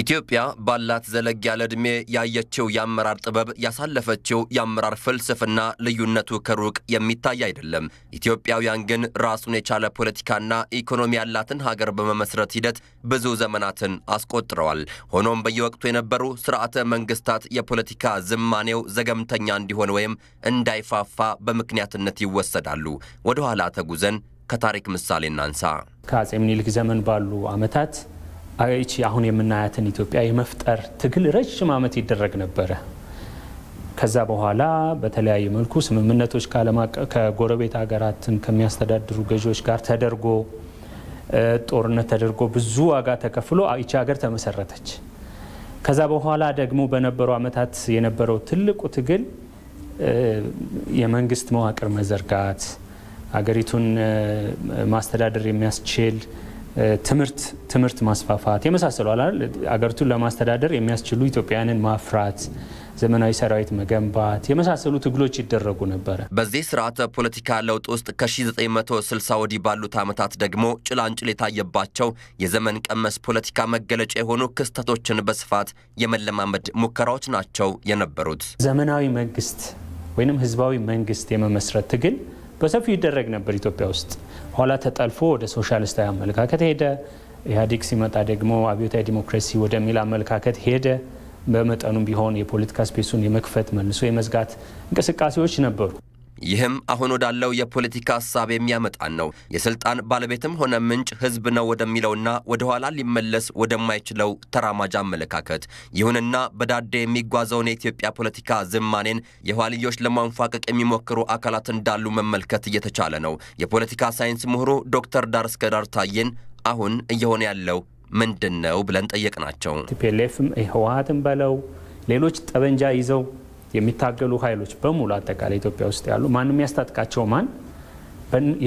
ኢትዮጵያ ባላት ዘለግ ያለ ዕድሜ ያየችው የአመራር ጥበብ ያሳለፈችው የአመራር ፍልስፍና ልዩነቱ ከሩቅ የሚታይ አይደለም። ኢትዮጵያውያን ግን ራሱን የቻለ ፖለቲካና ኢኮኖሚ ያላትን ሀገር በመመስረት ሂደት ብዙ ዘመናትን አስቆጥረዋል። ሆኖም በየወቅቱ የነበሩ ስርዓተ መንግስታት የፖለቲካ ዝማኔው ዘገምተኛ እንዲሆን ወይም እንዳይፋፋ በምክንያትነት ይወሰዳሉ። ወደ ኋላ ተጉዘን ከታሪክ ምሳሌ እናንሳ። ከአጼ ምኒልክ ዘመን ባሉ አመታት። ይቺ አሁን የምናያትን ኢትዮጵያ የመፍጠር ትግል ረዥም ዓመት ይደረግ ነበረ። ከዛ በኋላ በተለያየ መልኩ ስምምነቶች ከጎረቤት ሀገራትን ከሚያስተዳድሩ ገዢዎች ጋር ተደርጎ ጦርነት ተደርጎ ብዙ ዋጋ ተከፍሎ ይቺ ሀገር ተመሰረተች። ከዛ በኋላ ደግሞ በነበሩ ዓመታት የነበረው ትልቁ ትግል የመንግስት መዋቅር መዘርጋት፣ ሀገሪቱን ማስተዳደር የሚያስችል ትምህርት ትምህርት ማስፋፋት የመሳሰሉ አገሪቱን ለማስተዳደር የሚያስችሉ ኢትዮጵያውያንን ማፍራት ዘመናዊ ሰራዊት መገንባት የመሳሰሉ ትግሎች ይደረጉ ነበረ። በዚህ ስርዓተ ፖለቲካ ለውጥ ውስጥ ከ1960 ወዲህ ባሉት ዓመታት ደግሞ ጭላንጭል የታየባቸው የዘመን ቀመስ ፖለቲካ መገለጫ የሆኑ ክስተቶችን በስፋት የመለማመድ ሙከራዎች ናቸው የነበሩት። ዘመናዊ መንግስት ወይም ህዝባዊ መንግስት የመመስረት ትግል በሰፊው ይደረግ ነበር ኢትዮጵያ ውስጥ። ኋላ ተጠልፎ ወደ ሶሻሊስታዊ አመለካከት ሄደ። ኢህአዴግ ሲመጣ ደግሞ አብዮታዊ ዲሞክራሲ ወደሚል አመለካከት ሄደ። በመጠኑም ቢሆን የፖለቲካ ስፔሱን የመክፈት መልሶ የመዝጋት እንቅስቃሴዎች ነበሩ። ይህም አሁን ወዳለው የፖለቲካ ሀሳብ የሚያመጣን ነው። የስልጣን ባለቤትም ሆነ ምንጭ ህዝብ ነው ወደሚለውና ወደኋላ ሊመለስ ወደማይችለው ተራማጅ አመለካከት። ይሁንና በዳዴ የሚጓዘውን የኢትዮጵያ ፖለቲካ ዝማኔን የኋልዮች ለማንፏቀቅ የሚሞክሩ አካላት እንዳሉ መመልከት እየተቻለ ነው። የፖለቲካ ሳይንስ ምሁሩ ዶክተር ዳርስከ ዳር ታዬን አሁን እየሆነ ያለው ምንድን ነው ብለን ጠየቅናቸው። ቲፒኤልኤፍም ህወሀትም በለው ሌሎች ጠበንጃ ይዘው የሚታገሉ ኃይሎች በሙሉ አጠቃላይ ኢትዮጵያ ውስጥ ያሉ ማንም ያስታጥቃቸው ማን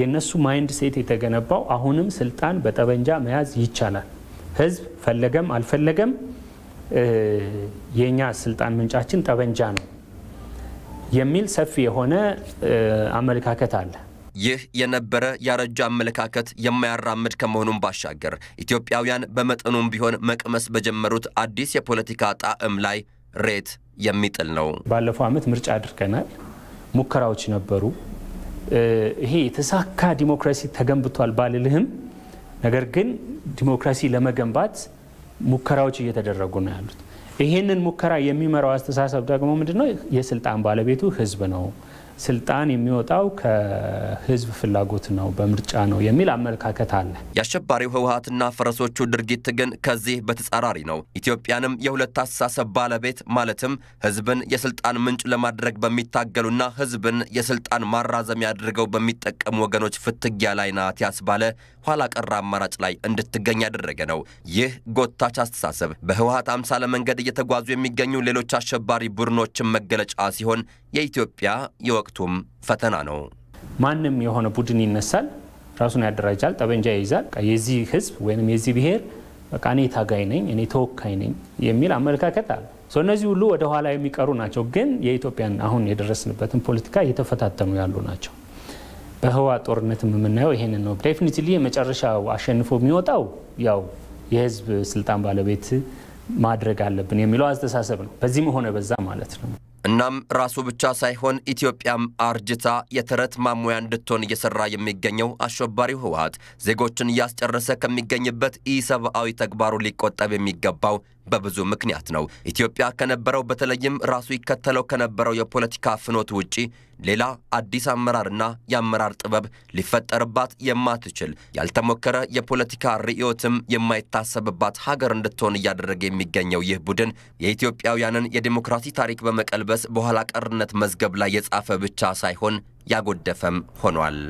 የእነሱ ማይንድ ሴት የተገነባው አሁንም ስልጣን በጠበንጃ መያዝ ይቻላል፣ ህዝብ ፈለገም አልፈለገም የእኛ ስልጣን ምንጫችን ጠበንጃ ነው የሚል ሰፊ የሆነ አመለካከት አለ። ይህ የነበረ ያረጀ አመለካከት የማያራምድ ከመሆኑም ባሻገር ኢትዮጵያውያን በመጠኑም ቢሆን መቅመስ በጀመሩት አዲስ የፖለቲካ ጣዕም ላይ ሬት የሚጥል ነው። ባለፈው ዓመት ምርጫ አድርገናል። ሙከራዎች ነበሩ። ይሄ የተሳካ ዲሞክራሲ ተገንብቷል ባልልህም፣ ነገር ግን ዲሞክራሲ ለመገንባት ሙከራዎች እየተደረጉ ነው ያሉት። ይህንን ሙከራ የሚመራው አስተሳሰብ ደግሞ ምንድነው? የስልጣን ባለቤቱ ህዝብ ነው። ስልጣን የሚወጣው ከህዝብ ፍላጎት ነው፣ በምርጫ ነው የሚል አመለካከት አለ። የአሸባሪው ህወሀትና ፈረሶቹ ድርጊት ግን ከዚህ በተጻራሪ ነው። ኢትዮጵያንም የሁለት አስተሳሰብ ባለቤት ማለትም ህዝብን የስልጣን ምንጭ ለማድረግ በሚታገሉና ህዝብን የስልጣን ማራዘሚያ አድርገው በሚጠቀሙ ወገኖች ፍትጊያ ላይ ናት ያስባለ ኋላ ቀር አማራጭ ላይ እንድትገኝ ያደረገ ነው። ይህ ጎታች አስተሳሰብ በህወሀት አምሳለ መንገድ እየተጓዙ የሚገኙ ሌሎች አሸባሪ ቡድኖችን መገለጫ ሲሆን የኢትዮጵያ የወቅቱም ፈተና ነው። ማንም የሆነ ቡድን ይነሳል፣ ራሱን ያደራጃል፣ ጠበንጃ ይይዛል። የዚህ ህዝብ ወይም የዚህ ብሔር በቃ እኔ ታጋይ ነኝ፣ እኔ ተወካይ ነኝ የሚል አመለካከት አለ። እነዚህ ሁሉ ወደኋላ የሚቀሩ ናቸው፣ ግን የኢትዮጵያን አሁን የደረስንበትን ፖለቲካ እየተፈታተኑ ያሉ ናቸው። በህዋ ጦርነት የምናየው ይሄንን ነው። ዴፊኒትሊ የመጨረሻው አሸንፎ የሚወጣው ያው የህዝብ ስልጣን ባለቤት ማድረግ አለብን የሚለው አስተሳሰብ ነው። በዚህም ሆነ በዛ ማለት ነው። እናም ራሱ ብቻ ሳይሆን ኢትዮጵያም አርጅታ የተረት ማሙያ እንድትሆን እየሰራ የሚገኘው አሸባሪው ህወሀት ዜጎችን እያስጨረሰ ከሚገኝበት ኢሰብአዊ ተግባሩ ሊቆጠብ የሚገባው በብዙ ምክንያት ነው። ኢትዮጵያ ከነበረው በተለይም ራሱ ይከተለው ከነበረው የፖለቲካ ፍኖት ውጪ ሌላ አዲስ አመራርና የአመራር ጥበብ ሊፈጠርባት የማትችል ያልተሞከረ የፖለቲካ ርዕዮትም የማይታሰብባት ሀገር እንድትሆን እያደረገ የሚገኘው ይህ ቡድን የኢትዮጵያውያንን የዲሞክራሲ ታሪክ በመቀልበስ በኋላ ቀርነት መዝገብ ላይ የጻፈ ብቻ ሳይሆን ያጎደፈም ሆኗል።